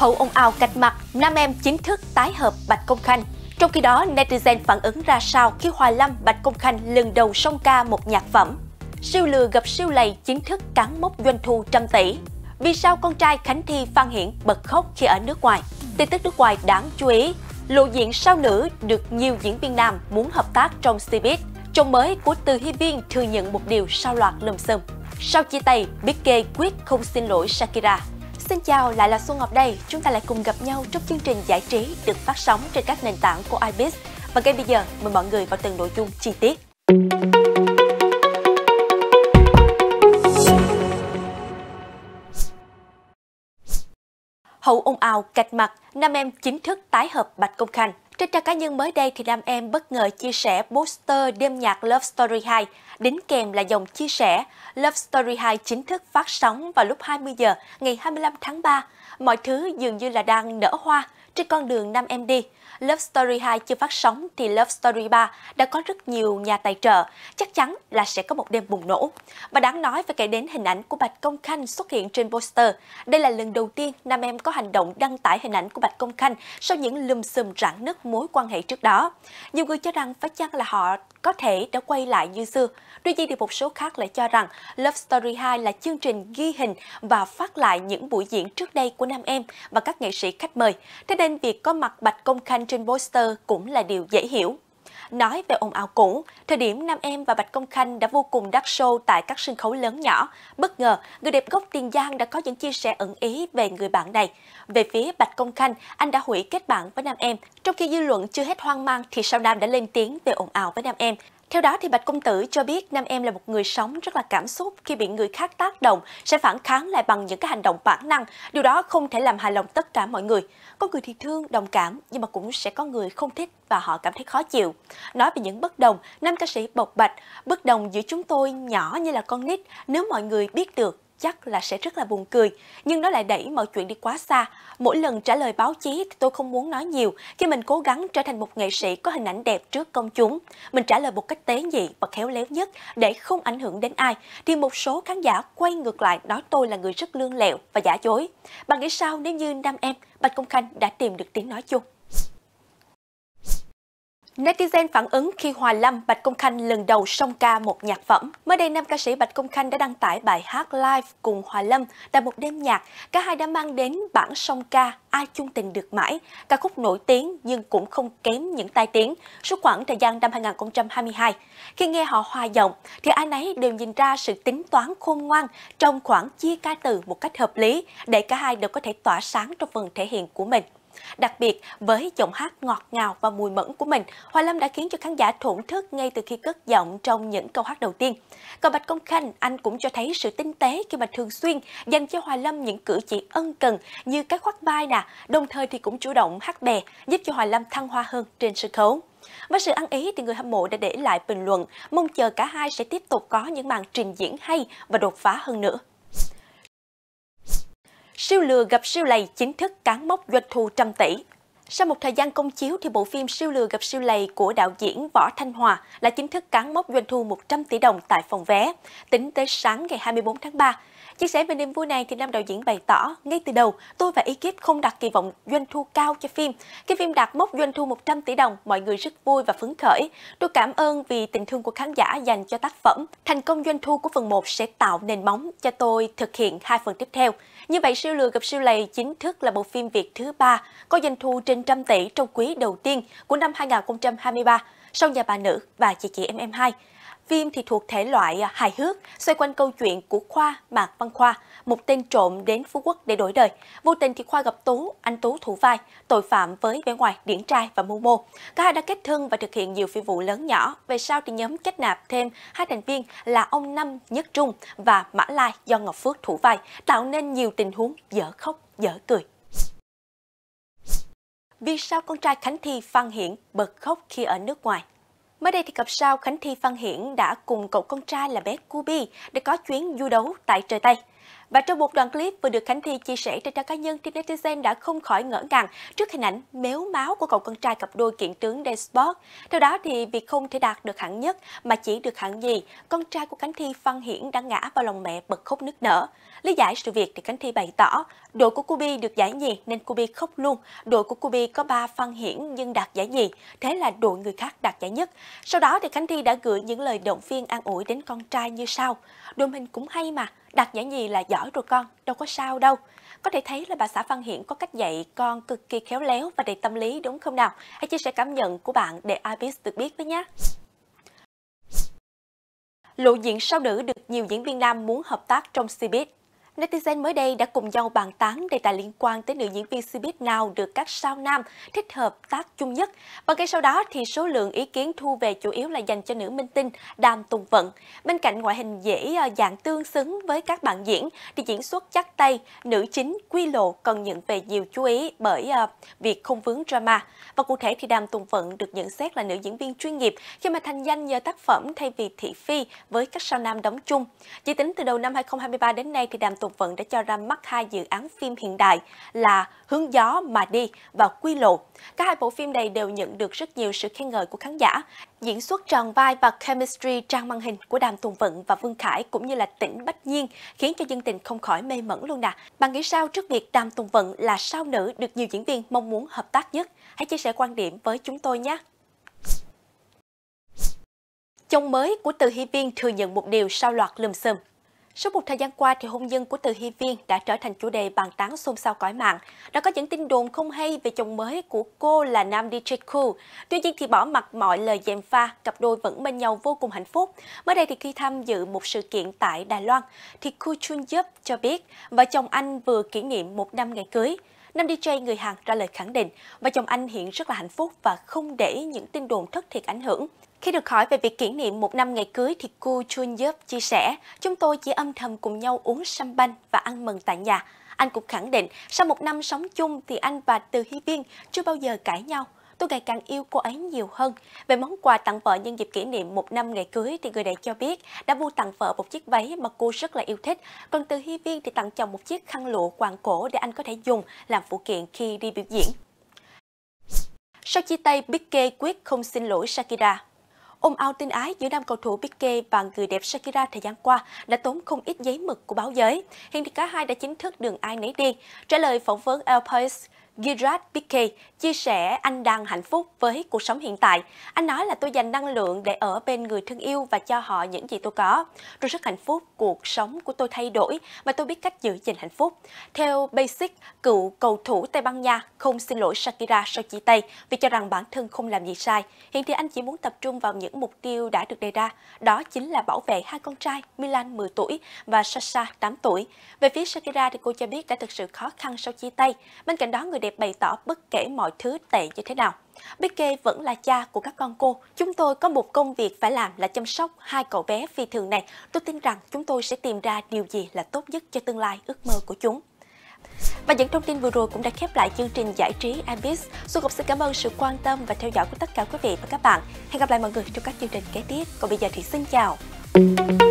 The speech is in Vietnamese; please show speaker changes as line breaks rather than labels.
hậu ông ào cạch mặt, nam em chính thức tái hợp Bạch Công Khanh. Trong khi đó, netizen phản ứng ra sao khi Hoài Lâm Bạch Công Khanh lần đầu song ca một nhạc phẩm? Siêu lừa gặp siêu lầy chính thức cán mốc doanh thu trăm tỷ. Vì sao con trai Khánh Thi Phan Hiển bật khóc khi ở nước ngoài? Tin tức nước ngoài đáng chú ý, lộ diện sao nữ được nhiều diễn viên nam muốn hợp tác trong showbiz. Chồng mới của Từ Hy Viên thừa nhận một điều sao loạt lùm xùm. Sau chia tay, biết kê quyết không xin lỗi Shakira. Xin chào, lại là Xuân Ngọc đây. Chúng ta lại cùng gặp nhau trong chương trình giải trí được phát sóng trên các nền tảng của iBis Và ngay bây giờ, mời mọi người vào từng nội dung chi tiết. Hậu ôn ào cạch mặt, nam em chính thức tái hợp Bạch Công Khanh. Trên trang cá nhân mới đây thì nam em bất ngờ chia sẻ poster đêm nhạc Love Story 2, đính kèm là dòng chia sẻ Love Story 2 chính thức phát sóng vào lúc 20 giờ ngày 25 tháng 3. Mọi thứ dường như là đang nở hoa trên con đường nam em đi. Love Story 2 chưa phát sóng thì Love Story 3 đã có rất nhiều nhà tài trợ, chắc chắn là sẽ có một đêm bùng nổ. Và đáng nói phải kể đến hình ảnh của Bạch Công Khanh xuất hiện trên poster. Đây là lần đầu tiên nam em có hành động đăng tải hình ảnh của Bạch Công Khanh sau những lùm xùm rạn nứt mối quan hệ trước đó. Nhiều người cho rằng phải chăng là họ có thể đã quay lại như xưa. Tuy nhiên thì một số khác lại cho rằng Love Story 2 là chương trình ghi hình và phát lại những buổi diễn trước đây của nam em và các nghệ sĩ khách mời. Thế nên việc có mặt Bạch Công Khanh trên poster cũng là điều dễ hiểu. Nói về ồn ào cũ, thời điểm Nam Em và Bạch Công Khanh đã vô cùng đắt show tại các sân khấu lớn nhỏ, bất ngờ, người đẹp gốc Tiền Giang đã có những chia sẻ ẩn ý về người bạn này. Về phía Bạch Công Khanh, anh đã hủy kết bạn với Nam Em. Trong khi dư luận chưa hết hoang mang thì sao Nam đã lên tiếng về ồn ào với Nam Em. Theo đó, thì Bạch Công Tử cho biết nam em là một người sống rất là cảm xúc khi bị người khác tác động, sẽ phản kháng lại bằng những cái hành động bản năng. Điều đó không thể làm hài lòng tất cả mọi người. Có người thì thương, đồng cảm, nhưng mà cũng sẽ có người không thích và họ cảm thấy khó chịu. Nói về những bất đồng, nam ca sĩ bộc bạch, bất đồng giữa chúng tôi nhỏ như là con nít, nếu mọi người biết được chắc là sẽ rất là buồn cười, nhưng nó lại đẩy mọi chuyện đi quá xa. Mỗi lần trả lời báo chí thì tôi không muốn nói nhiều khi mình cố gắng trở thành một nghệ sĩ có hình ảnh đẹp trước công chúng. Mình trả lời một cách tế nhị và khéo léo nhất để không ảnh hưởng đến ai, thì một số khán giả quay ngược lại nói tôi là người rất lương lẹo và giả dối. Bạn nghĩ sao nếu như nam em Bạch Công Khanh đã tìm được tiếng nói chung? Netizen phản ứng khi Hòa Lâm, Bạch Công Khanh lần đầu song ca một nhạc phẩm. Mới đây, nam ca sĩ Bạch Công Khanh đã đăng tải bài hát live cùng Hòa Lâm tại một đêm nhạc. Cả hai đã mang đến bản song ca Ai chung tình được mãi, ca khúc nổi tiếng nhưng cũng không kém những tai tiếng suốt khoảng thời gian năm 2022. Khi nghe họ hòa giọng, thì ai nấy đều nhìn ra sự tính toán khôn ngoan trong khoảng chia ca từ một cách hợp lý để cả hai đều có thể tỏa sáng trong phần thể hiện của mình. Đặc biệt, với giọng hát ngọt ngào và mùi mẫn của mình, Hoa Lâm đã khiến cho khán giả thổn thức ngay từ khi cất giọng trong những câu hát đầu tiên. Còn Bạch Công Khanh, anh cũng cho thấy sự tinh tế khi mà thường xuyên dành cho Hoa Lâm những cử chỉ ân cần như cái khoác vai nè, đồng thời thì cũng chủ động hát bè, giúp cho Hoa Lâm thăng hoa hơn trên sân khấu. Với sự ăn ý thì người hâm mộ đã để lại bình luận, mong chờ cả hai sẽ tiếp tục có những màn trình diễn hay và đột phá hơn nữa. Siêu lừa gặp siêu lầy chính thức cán mốc doanh thu trăm tỷ. Sau một thời gian công chiếu thì bộ phim Siêu lừa gặp siêu lầy của đạo diễn Võ Thanh Hòa là chính thức cán mốc doanh thu 100 tỷ đồng tại phòng vé. Tính tới sáng ngày 24 tháng 3, Chia sẻ về niềm vui này thì nam đạo diễn bày tỏ ngay từ đầu tôi và ekip không đặt kỳ vọng doanh thu cao cho phim. Khi phim đạt mốc doanh thu 100 tỷ đồng, mọi người rất vui và phấn khởi. Tôi cảm ơn vì tình thương của khán giả dành cho tác phẩm. Thành công doanh thu của phần 1 sẽ tạo nền móng cho tôi thực hiện hai phần tiếp theo. Như vậy siêu lừa gặp siêu lầy chính thức là bộ phim Việt thứ ba có doanh thu trên trăm tỷ trong quý đầu tiên của năm 2023 sau nhà bà nữ và chị chị em em hai Phim thì thuộc thể loại à, hài hước, xoay quanh câu chuyện của Khoa Mạc Văn Khoa, một tên trộm đến Phú Quốc để đổi đời. Vô tình thì Khoa gặp Tú, anh Tú thủ vai, tội phạm với vẻ ngoài điển trai và mưu mô. Cả hai đã kết thân và thực hiện nhiều phi vụ lớn nhỏ. Về sau thì nhóm kết nạp thêm hai thành viên là ông Năm Nhất Trung và Mã Lai do Ngọc Phước thủ vai, tạo nên nhiều tình huống dở khóc, dở cười vì sao con trai Khánh Thi Phan Hiển bật khóc khi ở nước ngoài. Mới đây thì cặp sao Khánh Thi Phan Hiển đã cùng cậu con trai là bé Kubi để có chuyến du đấu tại trời Tây. Và trong một đoạn clip vừa được Khánh Thi chia sẻ trên trang cá nhân, thì netizen đã không khỏi ngỡ ngàng trước hình ảnh méo máu của cậu con trai cặp đôi kiện tướng Desport. Theo đó thì việc không thể đạt được hạng nhất mà chỉ được hạng gì, con trai của Khánh Thi Phan Hiển đã ngã vào lòng mẹ bật khóc nức nở. Lý giải sự việc thì Khánh Thi bày tỏ, Đội của Kubi được giải nhì nên Kubi khóc luôn. Đội của Kubi có 3 phân hiển nhưng đạt giải nhì, thế là đội người khác đạt giải nhất. Sau đó thì Khánh Thi đã gửi những lời động viên an ủi đến con trai như sau. Đội mình cũng hay mà, đạt giải nhì là giỏi rồi con, đâu có sao đâu. Có thể thấy là bà xã Văn Hiển có cách dạy con cực kỳ khéo léo và đầy tâm lý đúng không nào? Hãy chia sẻ cảm nhận của bạn để Ibis được biết với nhé. Lộ diện sau nữ được nhiều diễn viên nam muốn hợp tác trong showbiz netizen mới đây đã cùng nhau bàn tán đề tài liên quan tới nữ diễn viên Cbiz nào được các sao nam thích hợp tác chung nhất. Và ngay sau đó thì số lượng ý kiến thu về chủ yếu là dành cho nữ minh tinh Đàm Tùng Vận. Bên cạnh ngoại hình dễ à, dạng tương xứng với các bạn diễn thì diễn xuất chắc tay, nữ chính Quy Lộ cần nhận về nhiều chú ý bởi à, việc không vướng drama. Và cụ thể thì Đàm Tùng Vận được nhận xét là nữ diễn viên chuyên nghiệp khi mà thành danh nhờ tác phẩm thay vì thị phi với các sao nam đóng chung. Chỉ tính từ đầu năm 2023 đến nay thì Đàm Tùng Lục Vận đã cho ra mắt hai dự án phim hiện đại là Hướng gió mà đi và Quy lộ. Các hai bộ phim này đều nhận được rất nhiều sự khen ngợi của khán giả. Diễn xuất tròn vai và chemistry trang màn hình của Đàm Tùng Vận và Vương Khải cũng như là tỉnh Bách Nhiên khiến cho dân tình không khỏi mê mẩn luôn nè. Bạn nghĩ sao trước việc Đàm Tùng Vận là sao nữ được nhiều diễn viên mong muốn hợp tác nhất? Hãy chia sẻ quan điểm với chúng tôi nhé! Chồng mới của Từ Hy Viên thừa nhận một điều sau loạt lùm xùm sau một thời gian qua thì hôn nhân của Từ Hy Viên đã trở thành chủ đề bàn tán xôn xao cõi mạng. Đã có những tin đồn không hay về chồng mới của cô là nam DJ Cool. Tuy nhiên thì bỏ mặt mọi lời dèm pha, cặp đôi vẫn bên nhau vô cùng hạnh phúc. Mới đây thì khi tham dự một sự kiện tại Đài Loan, thì Cool Chun Yup cho biết vợ chồng anh vừa kỷ niệm một năm ngày cưới. Nam DJ người Hàn ra lời khẳng định, vợ chồng anh hiện rất là hạnh phúc và không để những tin đồn thất thiệt ảnh hưởng. Khi được hỏi về việc kỷ niệm một năm ngày cưới thì cô Chun Yeop chia sẻ, chúng tôi chỉ âm thầm cùng nhau uống sâm và ăn mừng tại nhà. Anh cũng khẳng định, sau một năm sống chung thì anh và Từ Hy Viên chưa bao giờ cãi nhau. Tôi ngày càng yêu cô ấy nhiều hơn. Về món quà tặng vợ nhân dịp kỷ niệm một năm ngày cưới thì người này cho biết đã mua tặng vợ một chiếc váy mà cô rất là yêu thích. Còn Từ Hy Viên thì tặng chồng một chiếc khăn lụa quàng cổ để anh có thể dùng làm phụ kiện khi đi biểu diễn. Sau chia tay, Big K quyết không xin lỗi Shakira Ôm ao tin ái giữa nam cầu thủ Piqué và người đẹp Shakira thời gian qua đã tốn không ít giấy mực của báo giới. Hiện thì cả hai đã chính thức đường ai nấy đi. Trả lời phỏng vấn El País, Girard Piqué chia sẻ anh đang hạnh phúc với cuộc sống hiện tại. Anh nói là tôi dành năng lượng để ở bên người thương yêu và cho họ những gì tôi có. Tôi rất hạnh phúc, cuộc sống của tôi thay đổi và tôi biết cách giữ gìn hạnh phúc. Theo Basic, cựu cầu thủ Tây Ban Nha không xin lỗi Shakira sau chia tay vì cho rằng bản thân không làm gì sai. Hiện thì anh chỉ muốn tập trung vào những mục tiêu đã được đề ra. Đó chính là bảo vệ hai con trai Milan 10 tuổi và Sasha 8 tuổi. Về phía Shakira thì cô cho biết đã thực sự khó khăn sau chia tay. Bên cạnh đó, người đẹp bày tỏ bất kể mọi thứ tệ như thế nào. Becky vẫn là cha của các con cô. Chúng tôi có một công việc phải làm là chăm sóc hai cậu bé phi thường này. Tôi tin rằng chúng tôi sẽ tìm ra điều gì là tốt nhất cho tương lai ước mơ của chúng. Và những thông tin vừa rồi cũng đã khép lại chương trình giải trí Ambis. Xuân Ngọc xin cảm ơn sự quan tâm và theo dõi của tất cả quý vị và các bạn. Hẹn gặp lại mọi người trong các chương trình kế tiếp. Còn bây giờ thì xin chào. Thank you.